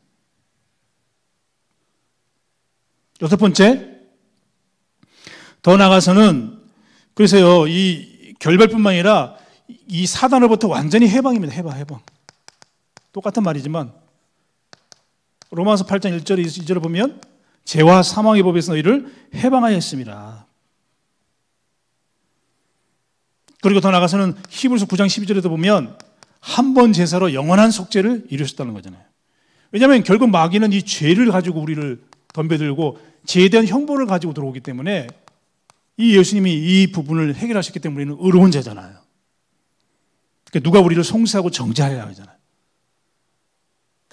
여섯 번째, 더 나가서는 그래서요, 이 결별뿐만 아니라 이 사단으로부터 완전히 해방입니다. 해방, 해방. 똑같은 말이지만 로마서 8장 1절 2절을 보면 죄와 사망의 법에서 너희를 해방하였습니다. 그리고 더 나아가서는 히브리서 9장 12절에도 보면 한 번 제사로 영원한 속죄를 이루셨다는 거잖아요. 왜냐하면 결국 마귀는 이 죄를 가지고 우리를 덤벼들고 죄에 대한 형벌을 가지고 들어오기 때문에 이 예수님이 이 부분을 해결하셨기 때문에 우리는 의로운 자잖아요. 그러니까 누가 우리를 송사하고 정죄하려 하잖아요.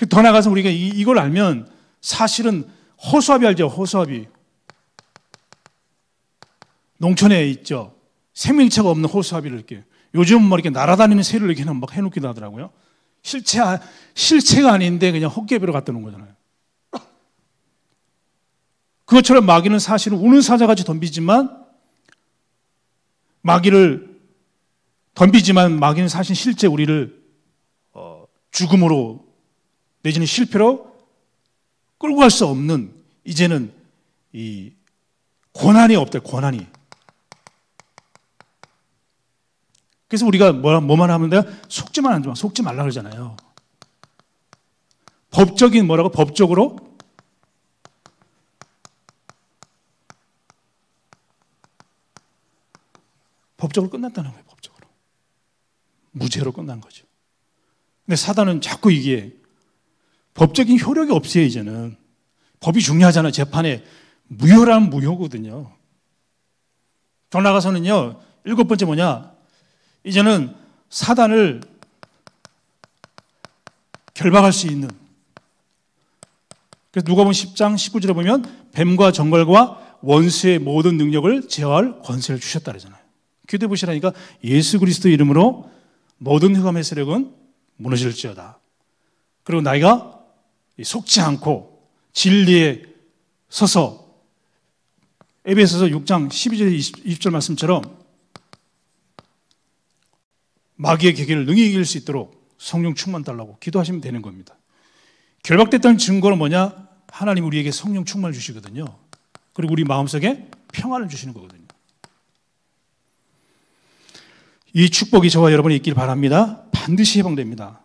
더 나아가서 우리가 이걸 알면 사실은 호수아비 알죠? 호수아비. 농촌에 있죠. 생명체가 없는 호수아비를 이렇게 요즘 뭐 이렇게 날아다니는 새를 이렇게 막 해놓기도 하더라고요. 실체, 아, 실체가 아닌데 그냥 헛개비로 갖다 놓은 거잖아요. 그것처럼 마귀는 사실은 우는 사자같이 덤비지만 마귀를 덤비지만 마귀는 사실 실제 우리를 어, 죽음으로 내지는 실패로 끌고 갈 수 없는 이제는 이 권한이 없다. 권한이. 그래서 우리가 뭐만 하면 내가 속지만 안 줘. 속지 말라 그러잖아요. 법적인 뭐라고? 법적으로? 법적으로 끝났다는 거예요, 법적으로. 무죄로 끝난 거죠. 근데 사단은 자꾸 이게 법적인 효력이 없어요, 이제는. 법이 중요하잖아요, 재판에. 무효란 무효거든요. 더 나가서는요, 일곱 번째 뭐냐? 이제는 사단을 결박할 수 있는. 그래서 누가 보면 10장 19절에 보면 뱀과 정갈과 원수의 모든 능력을 제어할 권세를 주셨다 그러잖아요. 기도해 보시라니까 예수 그리스도 이름으로 모든 흑암의 세력은 무너질지어다. 그리고 나이가 속지 않고 진리에 서서 에베소서 6장 12절 20절 말씀처럼 마귀의 계기를 능히 이길 수 있도록 성령 충만 달라고 기도하시면 되는 겁니다. 결박됐다는 증거는 뭐냐? 하나님 우리에게 성령 충만을 주시거든요. 그리고 우리 마음속에 평안을 주시는 거거든요. 이 축복이 저와 여러분이 있길 바랍니다. 반드시 해방됩니다.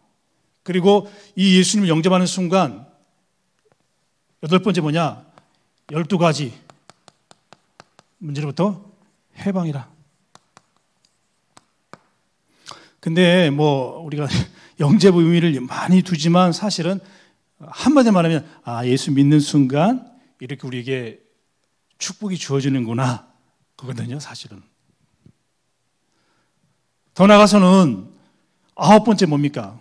그리고 이 예수님을 영접하는 순간 여덟 번째 뭐냐? 열두 가지 문제로부터 해방이라. 근데 뭐 우리가 영접의 의미를 많이 두지만 사실은 한마디 말하면 아 예수 믿는 순간 이렇게 우리에게 축복이 주어지는구나 그거든요 사실은. 더 나가서는 아 아홉 번째 뭡니까?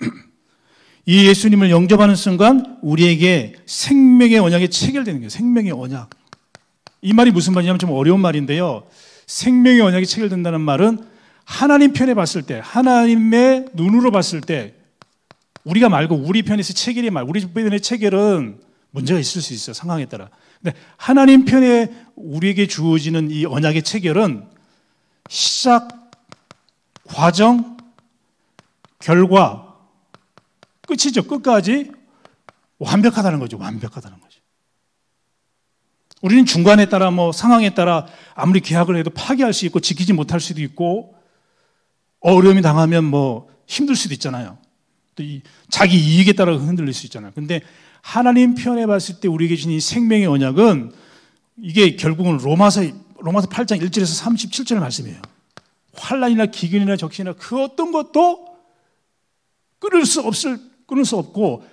이 예수님을 영접하는 순간 우리에게 생명의 언약이 체결되는 거예요. 생명의 언약. 이 말이 무슨 말이냐면 좀 어려운 말인데요. 생명의 언약이 체결된다는 말은 하나님 편에 봤을 때, 하나님의 눈으로 봤을 때, 우리가 말고 우리 편에서 체결이 말, 우리 편의 체결은 문제가 있을 수 있어요. 상황에 따라. 근데 하나님 편에 우리에게 주어지는 이 언약의 체결은 시작, 과정, 결과, 끝이죠. 끝까지 완벽하다는 거죠. 완벽하다는 거죠. 우리는 중간에 따라 뭐 상황에 따라 아무리 계약을 해도 파기할 수 있고 지키지 못할 수도 있고 어려움이 당하면 뭐 힘들 수도 있잖아요. 또 이 자기 이익에 따라 흔들릴 수 있잖아요. 근데 하나님 편에 봤을 때 우리에게 주신 이 생명의 언약은 이게 결국은 로마서 로마서 8장 1절에서 37절 말씀이에요. 환란이나 기근이나 적신이나 그 어떤 것도 끊을 수 없을 끊을 수 없고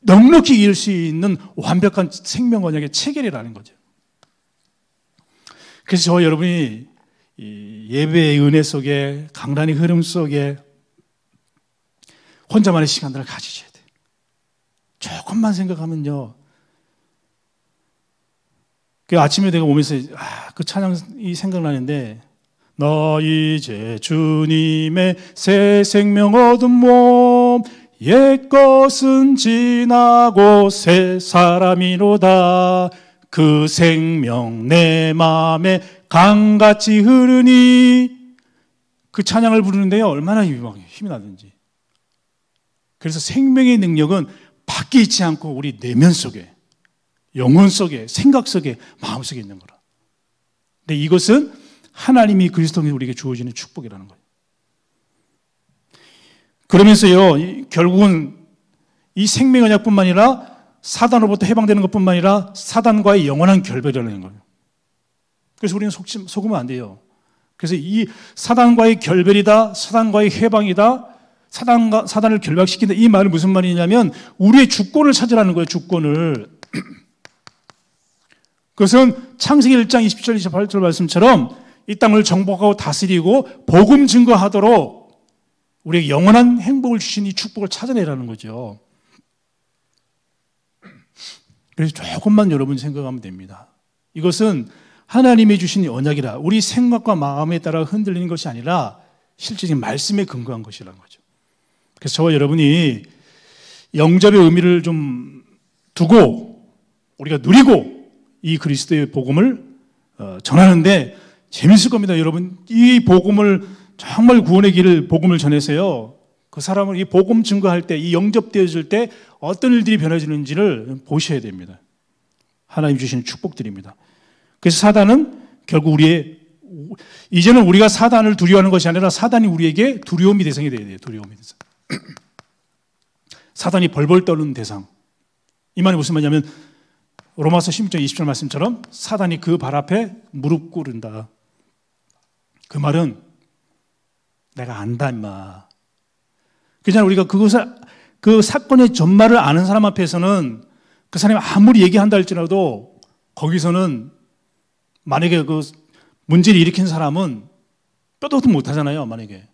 넉넉히 이을 수 있는 완벽한 생명 언약의 체결이라는 거죠. 그래서 저 여러분이 예배의 은혜 속에 강단의 흐름 속에 혼자만의 시간들을 가지셔야 돼요. 조금만 생각하면요. 그 아침에 내가 오면서 아, 그 찬양이 생각나는데 너 이제 주님의 새 생명 얻은 몸옛 것은 지나고 새 사람이로다. 그 생명 내 마음에 강같이 흐르니 그 찬양을 부르는데 얼마나 힘이, 막, 힘이 나든지. 그래서 생명의 능력은 밖에 있지 않고 우리 내면 속에, 영혼 속에, 생각 속에, 마음 속에 있는 거라. 근데 이것은 하나님이 그리스도께 우리에게 주어지는 축복이라는 거예요. 그러면서요, 결국은 이 생명언약뿐만 아니라 사단으로부터 해방되는 것뿐만 아니라 사단과의 영원한 결별이라는 거예요. 그래서 우리는 속, 속으면 안 돼요. 그래서 이 사단과의 결별이다, 사단과의 해방이다, 사단과, 사단을 결박시킨다. 이 말은 무슨 말이냐면 우리의 주권을 찾으라는 거예요, 주권을. 그것은 창세기 1장 27절 28절 말씀처럼 이 땅을 정복하고 다스리고 복음 증거하도록 우리에게 영원한 행복을 주신 이 축복을 찾아내라는 거죠. 그래서 조금만 여러분 생각하면 됩니다. 이것은 하나님이 주신 언약이라 우리 생각과 마음에 따라 흔들리는 것이 아니라 실질적인 말씀에 근거한 것이라는 거죠. 그래서 저와 여러분이 영접의 의미를 좀 두고 우리가 누리고 이 그리스도의 복음을 어, 전하는데 재밌을 겁니다, 여러분. 이 복음을 정말 구원의 길을 복음을 전해서요. 그 사람을 이 복음 증거할 때, 이 영접되어질 때 어떤 일들이 변해지는지를 보셔야 됩니다. 하나님 주신 축복들입니다. 그래서 사단은 결국 우리의 이제는 우리가 사단을 두려워하는 것이 아니라 사단이 우리에게 두려움이 대상이 되어야 돼요. 두려움이 대상. 사단이 벌벌 떠는 대상. 이 말이 무슨 말이냐면 로마서 16장 20절 말씀처럼 사단이 그 발 앞에 무릎 꿇은다. 그 말은 내가 안다 임마. 그잖 우리가 그것을 그 사건의 전말을 아는 사람 앞에서는 그 사람이 아무리 얘기한다 할지라도 거기서는 만약에 그 문제를 일으킨 사람은 뼈도 못 하잖아요. 만약에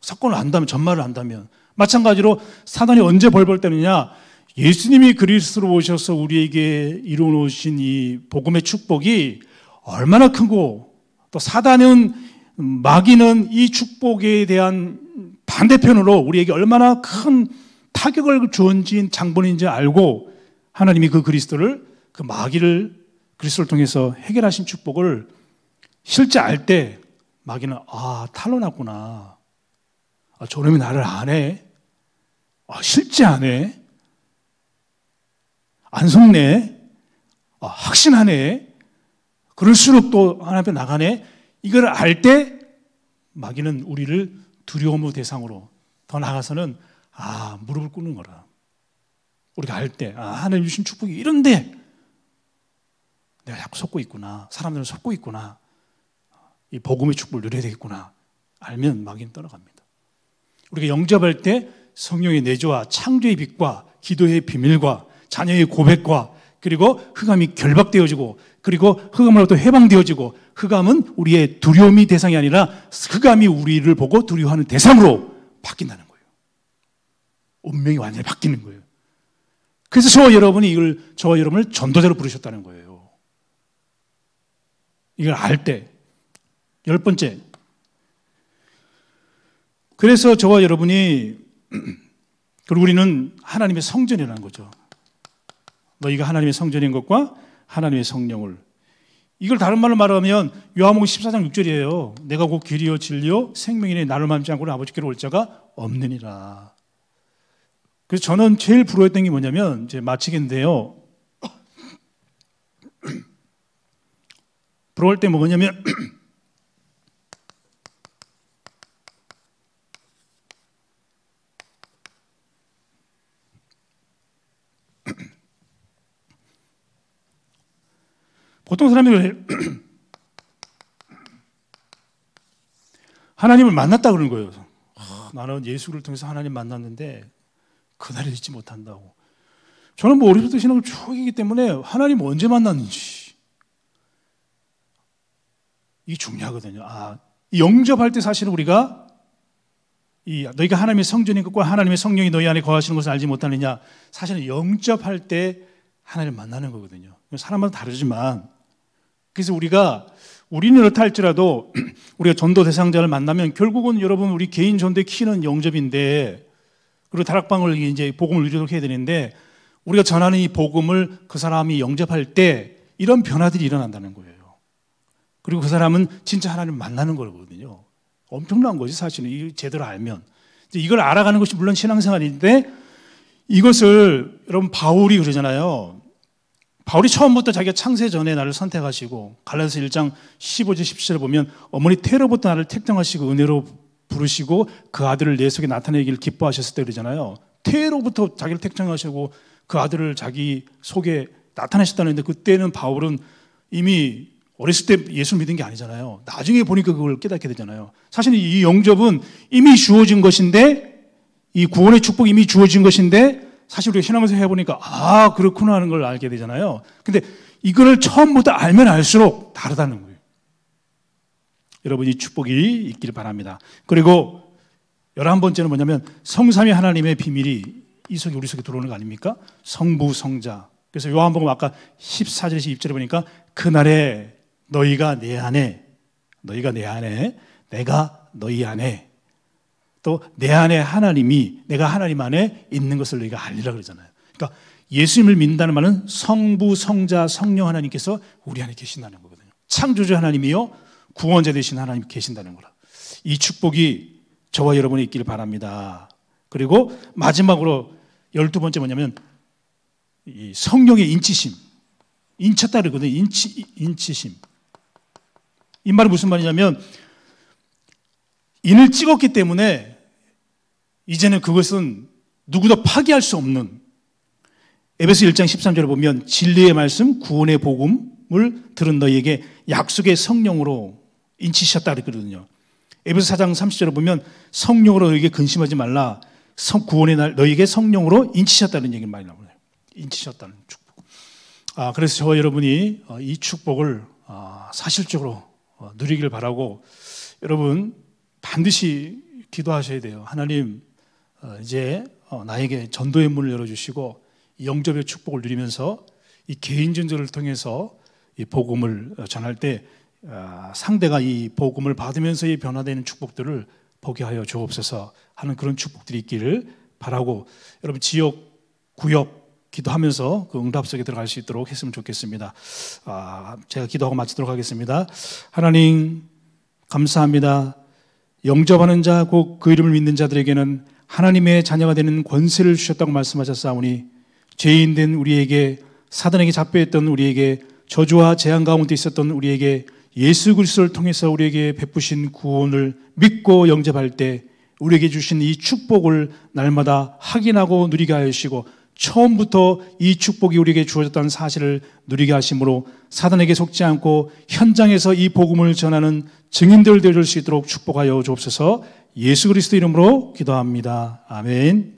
사건을 안다면 전말을 안다면 마찬가지로 사단이 언제 벌벌 때느냐 예수님이 그리스로 오셔서 우리에게 이루어 놓으신 이 복음의 축복이 얼마나 크고 또 사단은 마귀는 이 축복에 대한 반대편으로 우리에게 얼마나 큰 타격을 주어진 장본인지 알고 하나님이 그 그리스도를 그 마귀를 그리스도를 통해서 해결하신 축복을 실제 알 때 마귀는 아 탈로 났구나 아, 저놈이 나를 안 해. 아, 실제 안 해. 안 속네. 아, 확신하네. 그럴수록 또 하나님 앞에 나가네. 이걸 알 때 마귀는 우리를 두려움의 대상으로 더 나아가서는 아 무릎을 꿇는 거라. 우리가 알 때 아, 하나님 주신 축복이 이런데 내가 자꾸 속고 있구나. 사람들은 속고 있구나. 이 복음의 축복을 누려야 되겠구나. 알면 마귀는 떠나갑니다. 우리가 영접할 때 성령의 내조와 창조의 빛과 기도의 비밀과 자녀의 고백과 그리고 흑암이 결박되어지고 그리고 흑암으로부터 해방되어지고 흑암은 우리의 두려움이 대상이 아니라 흑암이 우리를 보고 두려워하는 대상으로 바뀐다는 거예요. 운명이 완전히 바뀌는 거예요. 그래서 저와 여러분이 이걸 저와 여러분을 전도자로 부르셨다는 거예요. 이걸 알 때 열 번째 그래서 저와 여러분이 그리고 우리는 하나님의 성전이라는 거죠. 너희가 하나님의 성전인 것과 하나님의 성령을 이걸 다른 말로 말하면 요한복음 14장 6절이에요. 내가 곧 길이요 진리요 생명이니 나를 닮지 않고 아버지께로 올 자가 없느니라. 그래서 저는 제일 부러웠던 게 뭐냐면 이제 마치겠는데요. 부러울 때 뭐 뭐냐면 보통 사람들은 하나님을 만났다 그러는 거예요. 아, 나는 예수를 통해서 하나님 만났는데 그날을 잊지 못한다고. 저는 뭐어리서부터 신앙을 쭉이기 때문에 하나님 언제 만났는지 이게 중요하거든요. 아, 영접할 때 사실은 우리가 이 너희가 하나님의 성전인 것과 하나님의 성령이 너희 안에 거하시는 것을 알지 못하느냐 사실은 영접할 때 하나님 을 만나는 거거든요. 사람마다 다르지만 그래서 우리가 우리는 그렇할지라도 우리가 전도 대상자를 만나면 결국은 여러분 우리 개인 전도 키는 영접인데 그리고 다락방을 이제 복음을 위주로 해야 되는데 우리가 전하는 이 복음을 그 사람이 영접할 때 이런 변화들이 일어난다는 거예요. 그리고 그 사람은 진짜 하나님 을 만나는 거거든요. 엄청난 거지 사실은 이 제대로 알면 이걸 알아가는 것이 물론 신앙생활인데 이것을 여러분 바울이 그러잖아요. 바울이 처음부터 자기가 창세 전에 나를 선택하시고 갈라디아서 1장 15절 17절을 보면 어머니 태로부터 나를 택정하시고 은혜로 부르시고 그 아들을 내 속에 나타내기를 기뻐하셨을 때 그러잖아요. 태로부터 자기를 택정하시고 그 아들을 자기 속에 나타내셨다는데 그때는 바울은 이미 어렸을 때예수 믿은 게 아니잖아요. 나중에 보니까 그걸 깨닫게 되잖아요. 사실 이 영접은 이미 주어진 것인데 이 구원의 축복 이미 주어진 것인데 사실 우리가 신앙에서 해보니까 아 그렇구나 하는 걸 알게 되잖아요. 근데 이거를 처음부터 알면 알수록 다르다는 거예요. 여러분이 축복이 있기를 바랍니다. 그리고 열한 번째는 뭐냐면 성삼위 하나님의 비밀이 이 속에 우리 속에 들어오는 거 아닙니까? 성부 성자. 그래서 요한복음 아까 14절에서 2절에 보니까 그날에 너희가 내 안에 너희가 내 안에 내가 너희 안에 또내 안에 하나님이 내가 하나님 안에 있는 것을 너희가 알리라 그러잖아요. 그러니까 예수님을 믿는다는 말은 성부, 성자, 성령 하나님께서 우리 안에 계신다는 거거든요. 창조주 하나님이요 구원자 되신 하나님 계신다는 거라. 이 축복이 저와 여러분이 있기를 바랍니다. 그리고 마지막으로 열두 번째 뭐냐면 성령의 인치심. 인쳤다 그러거든요. 인치, 인치심. 이 말은 무슨 말이냐면 인을 찍었기 때문에 이제는 그것은 누구도 파기할 수 없는 에베소 1장 13절을 보면 진리의 말씀, 구원의 복음을 들은 너희에게 약속의 성령으로 인치셨다 그랬거든요. 에베소 4장 30절을 보면 성령으로 너희에게 근심하지 말라. 성, 구원의 날 너희에게 성령으로 인치셨다는 얘기를 많이 나오네요. 인치셨다는 축복. 아, 그래서 저와 여러분이 어, 이 축복을 아, 사실적으로 어, 누리길 바라고 여러분 반드시 기도하셔야 돼요. 하나님 어, 이제 어, 나에게 전도의 문을 열어주시고 영접의 축복을 누리면서 이 개인 전도를 통해서 이 복음을 어, 전할 때 아, 상대가 이 복음을 받으면서 이 변화되는 축복들을 보게 하여 주옵소서 하는 그런 축복들이 있기를 바라고 여러분 지역 구역 기도하면서 그 응답 속에 들어갈 수 있도록 했으면 좋겠습니다. 아, 제가 기도하고 마치도록 하겠습니다. 하나님 감사합니다. 영접하는 자, 곧 그 이름을 믿는 자들에게는 하나님의 자녀가 되는 권세를 주셨다고 말씀하셨사오니 죄인 된 우리에게 사단에게 잡혀있던 우리에게 저주와 재앙 가운데 있었던 우리에게 예수 그리스도를 통해서 우리에게 베푸신 구원을 믿고 영접할 때 우리에게 주신 이 축복을 날마다 확인하고 누리게 하시고 처음부터 이 축복이 우리에게 주어졌다는 사실을 누리게 하심으로 사단에게 속지 않고 현장에서 이 복음을 전하는 증인들 되줄 수 있도록 축복하여 주옵소서 예수 그리스도 이름으로 기도합니다. 아멘.